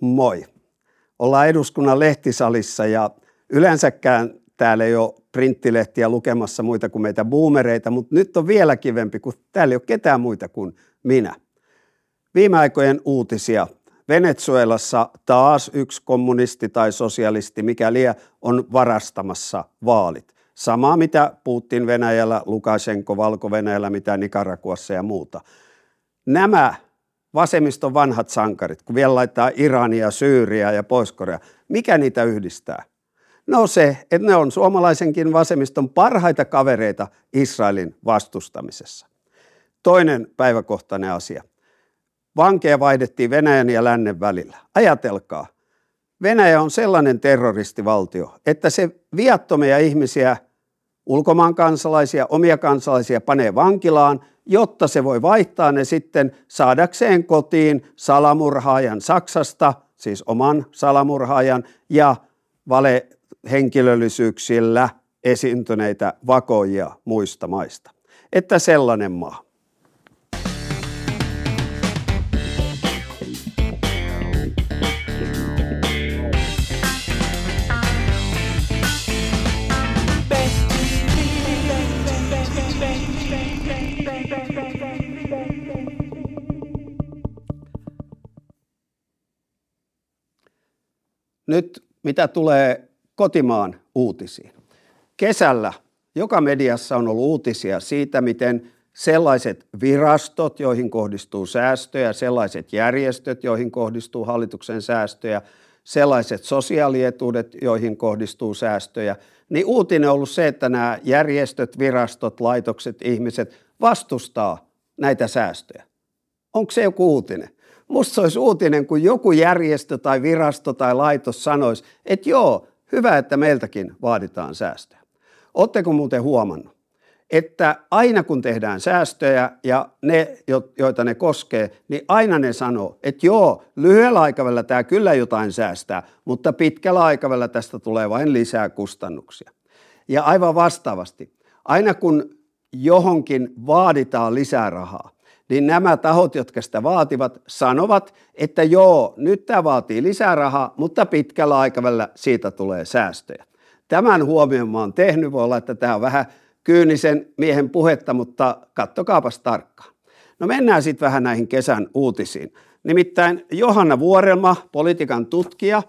Moi. Ollaan eduskunnan lehtisalissa ja yleensäkään täällä ei ole printtilehtiä lukemassa muita kuin meitä boomereita, mutta nyt on vielä kivempi, kun täällä ei ole ketään muita kuin minä. Viime aikojen uutisia. Venezuelassa taas yksi kommunisti tai sosialisti, mikä liian, on varastamassa vaalit. Samaa mitä Putin Venäjällä, Lukashenko Valko-Venäjällä, mitä Nikarakuassa ja muuta. Nämä vasemmiston vanhat sankarit, kun vielä laittaa Irania, Syyriä ja Pohjois-Korea, mikä niitä yhdistää? No se, että ne on suomalaisenkin vasemmiston parhaita kavereita Israelin vastustamisessa. Toinen päiväkohtainen asia. Vankeja vaihdettiin Venäjän ja lännen välillä. Ajatelkaa, Venäjä on sellainen terroristivaltio, että se viattomia ihmisiä – ulkomaan kansalaisia, omia kansalaisia panee vankilaan, jotta se voi vaihtaa ne sitten saadakseen kotiin salamurhaajan Saksasta, siis oman salamurhaajan ja valehenkilöllisyyksillä esiintyneitä vakoja muista maista. Että sellainen maa. Nyt mitä tulee kotimaan uutisiin. Kesällä joka mediassa on ollut uutisia siitä, miten sellaiset virastot, joihin kohdistuu säästöjä, sellaiset järjestöt, joihin kohdistuu hallituksen säästöjä, sellaiset sosiaalietuudet, joihin kohdistuu säästöjä, niin uutinen on ollut se, että nämä järjestöt, virastot, laitokset, ihmiset vastustaa näitä säästöjä. Onko se joku uutinen? Musta se olisi uutinen, kun joku järjestö tai virasto tai laitos sanoisi, että joo, hyvä, että meiltäkin vaaditaan säästöä. Oletteko muuten huomannut, että aina kun tehdään säästöjä ja ne, joita ne koskee, niin aina ne sanoo, että joo, lyhyellä aikavälillä tämä kyllä jotain säästää, mutta pitkällä aikavälillä tästä tulee vain lisää kustannuksia. Ja aivan vastaavasti, aina kun johonkin vaaditaan lisää rahaa, niin nämä tahot, jotka sitä vaativat, sanovat, että joo, nyt tämä vaatii lisää rahaa, mutta pitkällä aikavälillä siitä tulee säästöjä. Tämän huomion mä oon tehnyt, voi olla, että tämä on vähän kyynisen miehen puhetta, mutta kattokaapas tarkkaan. No mennään sitten vähän näihin kesän uutisiin. Nimittäin Johanna Vuorelma, politiikan tutkija,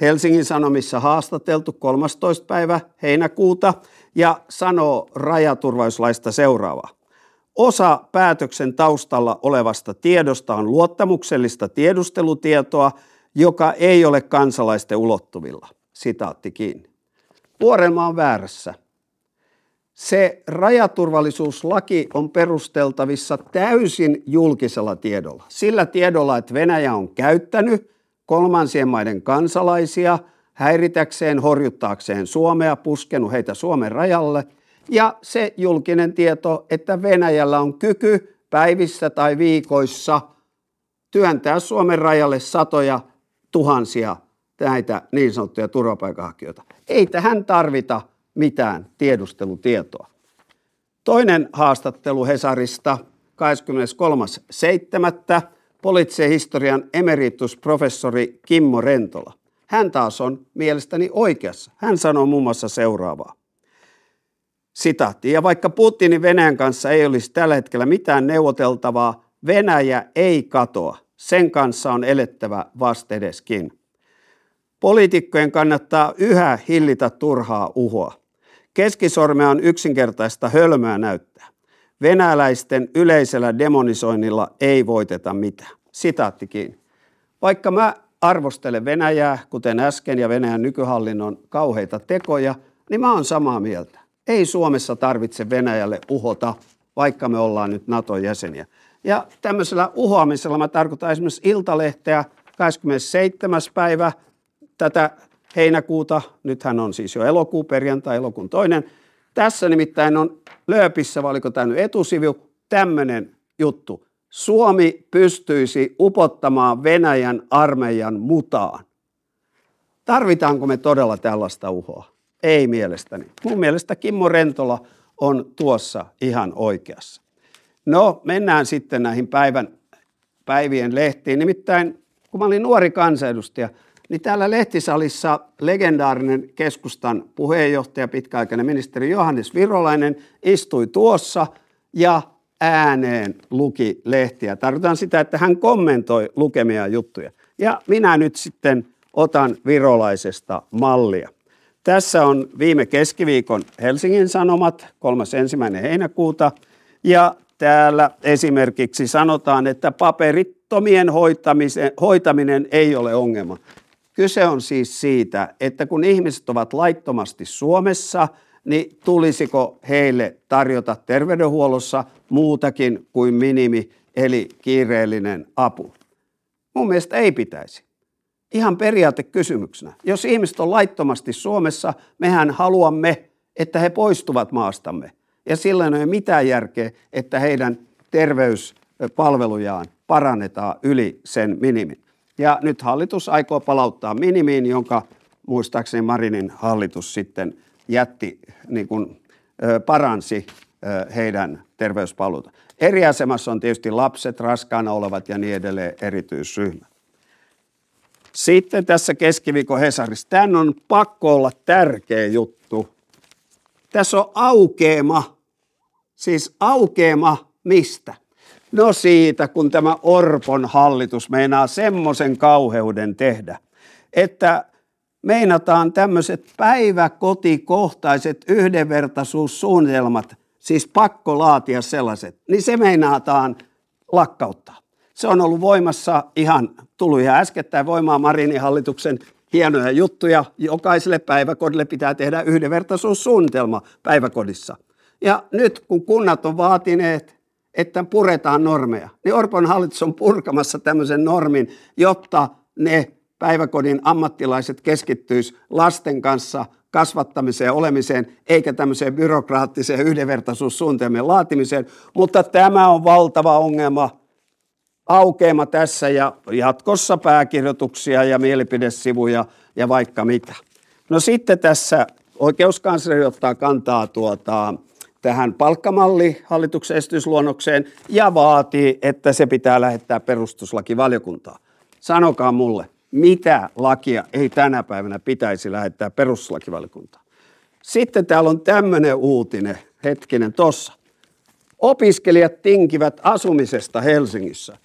Helsingin Sanomissa haastateltu 13. päivä heinäkuuta ja sanoo rajaturvallisuuslaista seuraavaa. Osa päätöksen taustalla olevasta tiedosta on luottamuksellista tiedustelutietoa, joka ei ole kansalaisten ulottuvilla. Sitaatti kiinni. Vuorelma on väärässä. Se rajaturvallisuuslaki on perusteltavissa täysin julkisella tiedolla. Sillä tiedolla, että Venäjä on käyttänyt kolmansien maiden kansalaisia häiritäkseen, horjuttaakseen Suomea, puskenut heitä Suomen rajalle – ja se julkinen tieto, että Venäjällä on kyky päivissä tai viikoissa työntää Suomen rajalle satoja tuhansia näitä niin sanottuja turvapaikanhakijoita. Ei tähän tarvita mitään tiedustelutietoa. Toinen haastattelu Hesarista 23.7. poliittisen historian emeritusprofessori Kimmo Rentola. Hän taas on mielestäni oikeassa. Hän sanoo muun muassa seuraavaa. Sitaatti. Ja vaikka Putinin Venäjän kanssa ei olisi tällä hetkellä mitään neuvoteltavaa, Venäjä ei katoa. Sen kanssa on elettävä vastedeskin. Poliitikkojen kannattaa yhä hillitä turhaa uhoa. Keskisormea on yksinkertaista hölmöä näyttää. Venäläisten yleisellä demonisoinnilla ei voiteta mitään. Sitaattikin. Vaikka mä arvostelen Venäjää, kuten äsken, ja Venäjän nykyhallinnon kauheita tekoja, niin mä oon samaa mieltä ei Suomessa tarvitse Venäjälle uhota, vaikka me ollaan nyt NATO-jäseniä. Ja tämmöisellä uhoamisella mä tarkoitan esimerkiksi Iltalehteä 27. päivä tätä heinäkuuta, nythän on siis jo elokuu, perjantai, elokuun toinen. Tässä nimittäin on lööpissä, vai oliko tämä nyt etusivu, tämmöinen juttu. Suomi pystyisi upottamaan Venäjän armeijan mutaan. Tarvitaanko me todella tällaista uhoa? Ei mielestäni. Mun mielestä Kimmo Rentola on tuossa ihan oikeassa. No, mennään sitten näihin päivän, päivien lehtiin. Nimittäin, kun mä olin nuori kansanedustaja, niin täällä lehtisalissa legendaarinen keskustan puheenjohtaja, pitkäaikainen ministeri Johannes Virolainen istui tuossa ja ääneen luki lehtiä. Tarkoitan sitä, että hän kommentoi lukemia juttuja. Ja minä nyt sitten otan virolaisesta mallia. Tässä on viime keskiviikon Helsingin Sanomat, 3.1. heinäkuuta. Ja täällä esimerkiksi sanotaan, että paperittomien hoitaminen ei ole ongelma. Kyse on siis siitä, että kun ihmiset ovat laittomasti Suomessa, niin tulisiko heille tarjota terveydenhuollossa muutakin kuin minimi, eli kiireellinen apu? Mun mielestä ei pitäisi ihan periaatekysymyksenä. Jos ihmiset on laittomasti Suomessa, mehän haluamme, että he poistuvat maastamme. Ja sillä ei ole mitään järkeä, että heidän terveyspalvelujaan parannetaan yli sen minimin. Ja nyt hallitus aikoo palauttaa minimiin, jonka muistaakseni Marinin hallitus sitten jätti, niin kuin, paransi heidän terveyspalveluita. Eri asemassa on tietysti lapset, raskaana olevat ja niin edelleen erityisryhmät. Sitten tässä keskiviikon Hesarissa, tämän on pakko olla tärkeä juttu. Tässä on aukeama, siis aukeama mistä? No siitä, kun tämä Orpon hallitus meinaa semmoisen kauheuden tehdä, että meinataan tämmöiset päiväkotikohtaiset yhdenvertaisuussuunnitelmat, siis pakko laatia sellaiset, niin se meinataan lakkauttaa. Se on ollut voimassa ihan, tullut ihan äskettäin voimaa Marinin hallituksen hienoja juttuja. Jokaiselle päiväkodille pitää tehdä yhdenvertaisuussuunnitelma päiväkodissa. Ja nyt kun kunnat on vaatineet, että puretaan normeja, niin Orpon hallitus on purkamassa tämmöisen normin, jotta ne päiväkodin ammattilaiset keskittyis lasten kanssa kasvattamiseen ja olemiseen, eikä tämmöiseen byrokraattiseen yhdenvertaisuussuunnitelmien laatimiseen. Mutta tämä on valtava ongelma aukeama tässä ja jatkossa pääkirjoituksia ja mielipidesivuja ja vaikka mitä. No sitten tässä oikeuskansleri ottaa kantaa tuota, tähän palkkamalli hallituksen esitysluonnokseen ja vaatii, että se pitää lähettää perustuslakivaliokuntaan. Sanokaa mulle, mitä lakia ei tänä päivänä pitäisi lähettää perustuslakivaliokuntaan. Sitten täällä on tämmöinen uutinen, hetkinen, tossa. Opiskelijat tinkivät asumisesta Helsingissä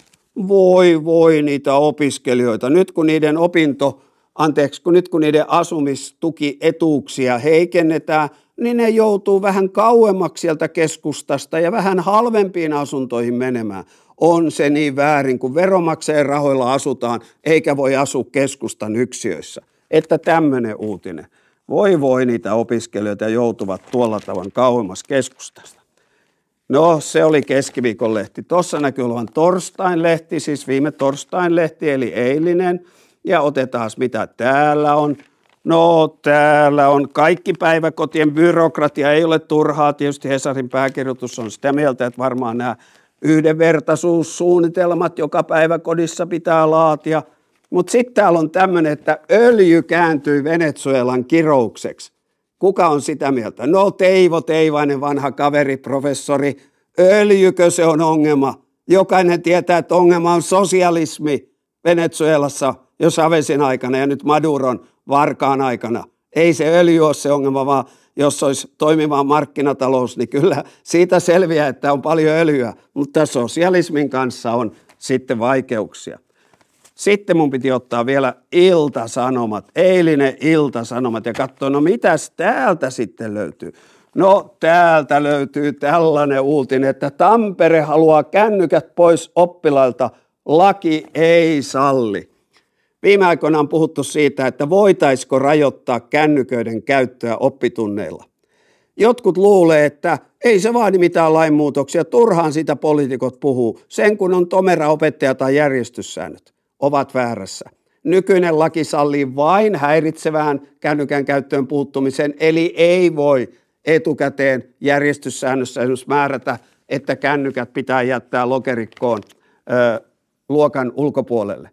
voi voi niitä opiskelijoita. Nyt kun niiden opinto, anteeksi, kun nyt kun niiden asumistukietuuksia heikennetään, niin ne joutuu vähän kauemmaksi sieltä keskustasta ja vähän halvempiin asuntoihin menemään. On se niin väärin, kun veromakseen rahoilla asutaan, eikä voi asua keskustan yksiöissä. Että tämmöinen uutinen. Voi voi niitä opiskelijoita joutuvat tuolla tavan kauemmas keskustasta. No, se oli keskiviikon lehti. Tuossa näkyy olevan torstain lehti, siis viime torstain lehti, eli eilinen. Ja otetaan mitä täällä on. No, täällä on kaikki päiväkotien byrokratia, ei ole turhaa. Tietysti Hesarin pääkirjoitus on sitä mieltä, että varmaan nämä yhdenvertaisuussuunnitelmat joka päiväkodissa pitää laatia. Mutta sitten täällä on tämmöinen, että öljy kääntyy Venezuelan kiroukseksi. Kuka on sitä mieltä? No Teivo Teivainen, vanha kaveri, professori. Öljykö se on ongelma? Jokainen tietää, että ongelma on sosialismi Venezuelassa jo Savesin aikana ja nyt Maduron varkaan aikana. Ei se öljy ole se ongelma, vaan jos olisi toimiva markkinatalous, niin kyllä siitä selviää, että on paljon öljyä, mutta sosialismin kanssa on sitten vaikeuksia. Sitten mun piti ottaa vielä iltasanomat, eilinen iltasanomat ja katsoa, no mitäs täältä sitten löytyy. No täältä löytyy tällainen uutinen, että Tampere haluaa kännykät pois oppilailta. Laki ei salli. Viime aikoina on puhuttu siitä, että voitaisiko rajoittaa kännyköiden käyttöä oppitunneilla. Jotkut luulee, että ei se vaadi mitään lainmuutoksia, turhaan sitä poliitikot puhuu, sen kun on tomera opettaja tai järjestyssäännöt ovat väärässä. Nykyinen laki sallii vain häiritsevään kännykän käyttöön puuttumisen, eli ei voi etukäteen järjestyssäännössä esimerkiksi määrätä, että kännykät pitää jättää lokerikkoon ö, luokan ulkopuolelle.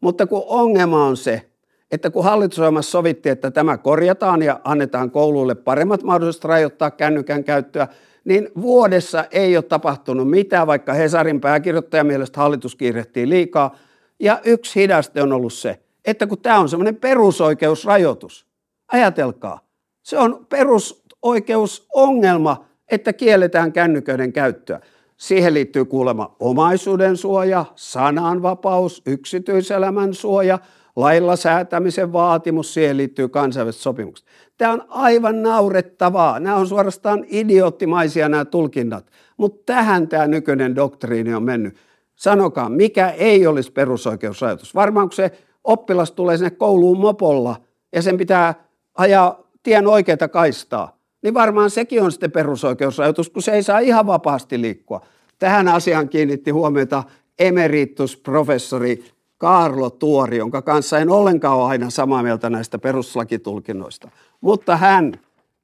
Mutta kun ongelma on se, että kun hallitusohjelmassa sovittiin, että tämä korjataan ja annetaan kouluille paremmat mahdollisuudet rajoittaa kännykän käyttöä, niin vuodessa ei ole tapahtunut mitään, vaikka Hesarin pääkirjoittaja mielestä hallitus kiirehtii liikaa, ja yksi hidaste on ollut se, että kun tämä on semmoinen perusoikeusrajoitus, ajatelkaa, se on perusoikeusongelma, että kielletään kännyköiden käyttöä. Siihen liittyy kuulema omaisuuden suoja, sananvapaus, yksityiselämän suoja, lailla säätämisen vaatimus, siihen liittyy kansainväliset sopimukset. Tämä on aivan naurettavaa. Nämä on suorastaan idioottimaisia nämä tulkinnat. Mutta tähän tämä nykyinen doktriini on mennyt. Sanokaa, mikä ei olisi perusoikeusrajoitus. Varmaan kun se oppilas tulee sinne kouluun mopolla ja sen pitää ajaa tien oikeita kaistaa, niin varmaan sekin on sitten perusoikeusrajoitus, kun se ei saa ihan vapaasti liikkua. Tähän asiaan kiinnitti huomiota emeritusprofessori Kaarlo Tuori, jonka kanssa en ollenkaan ole aina samaa mieltä näistä perustuslakitulkinnoista. Mutta hän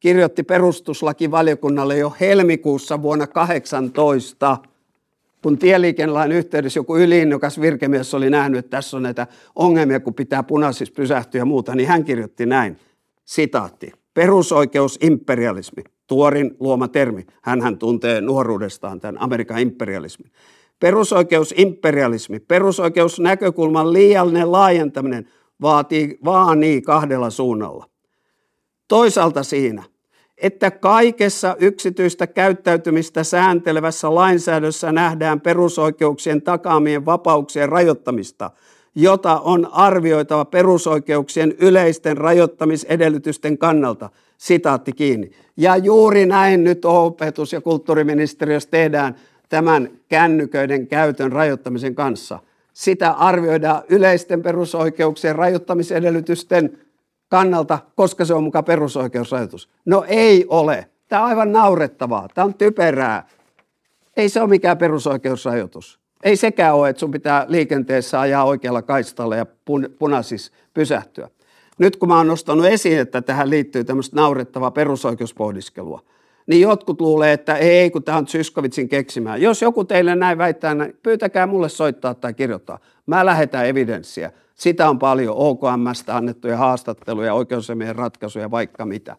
kirjoitti perustuslakivaliokunnalle jo helmikuussa vuonna 18 kun tieliikennelain yhteydessä joku yliinnokas virkemies oli nähnyt, että tässä on näitä ongelmia, kun pitää punaisissa pysähtyä ja muuta, niin hän kirjoitti näin, sitaatti, imperialismi, tuorin luoma termi, hän tuntee nuoruudestaan tämän Amerikan imperialismin. imperialismi, perusoikeusnäkökulman liiallinen laajentaminen vaatii, vaanii kahdella suunnalla. Toisaalta siinä että kaikessa yksityistä käyttäytymistä sääntelevässä lainsäädössä nähdään perusoikeuksien takaamien vapauksien rajoittamista, jota on arvioitava perusoikeuksien yleisten rajoittamisedellytysten kannalta. Sitaatti kiinni. Ja juuri näin nyt opetus- ja kulttuuriministeriössä tehdään tämän kännyköiden käytön rajoittamisen kanssa. Sitä arvioidaan yleisten perusoikeuksien rajoittamisedellytysten kannalta, koska se on mukaan perusoikeusrajoitus. No ei ole. Tämä on aivan naurettavaa. Tämä on typerää. Ei se ole mikään perusoikeusrajoitus. Ei sekään ole, että sun pitää liikenteessä ajaa oikealla kaistalla ja pun- punaisis pysähtyä. Nyt kun mä oon nostanut esiin, että tähän liittyy tämmöistä naurettavaa perusoikeuspohdiskelua – niin jotkut luulee, että ei, kun tämä on Zyskovitsin keksimään. Jos joku teille näin väittää, niin pyytäkää mulle soittaa tai kirjoittaa. Mä lähetän evidenssiä. Sitä on paljon OKMstä annettuja haastatteluja, oikeusasiamiehen ratkaisuja, vaikka mitä.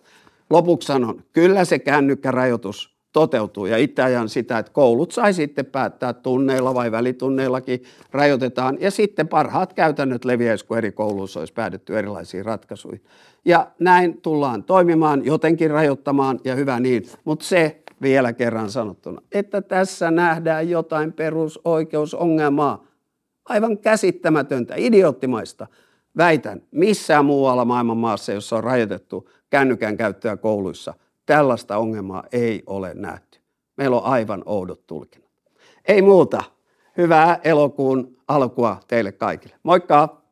Lopuksi sanon, kyllä se kännykkärajoitus toteutuu. Ja itse ajan sitä, että koulut sai sitten päättää tunneilla vai välitunneillakin rajoitetaan. Ja sitten parhaat käytännöt leviäisi, kun eri kouluissa olisi päädytty erilaisiin ratkaisuihin. Ja näin tullaan toimimaan, jotenkin rajoittamaan ja hyvä niin. Mutta se vielä kerran sanottuna, että tässä nähdään jotain perusoikeusongelmaa. Aivan käsittämätöntä, idioottimaista. Väitän, missään muualla maailman maassa, jossa on rajoitettu kännykän käyttöä kouluissa – Tällaista ongelmaa ei ole nähty. Meillä on aivan oudot tulkinnat. Ei muuta. Hyvää elokuun alkua teille kaikille. Moikka!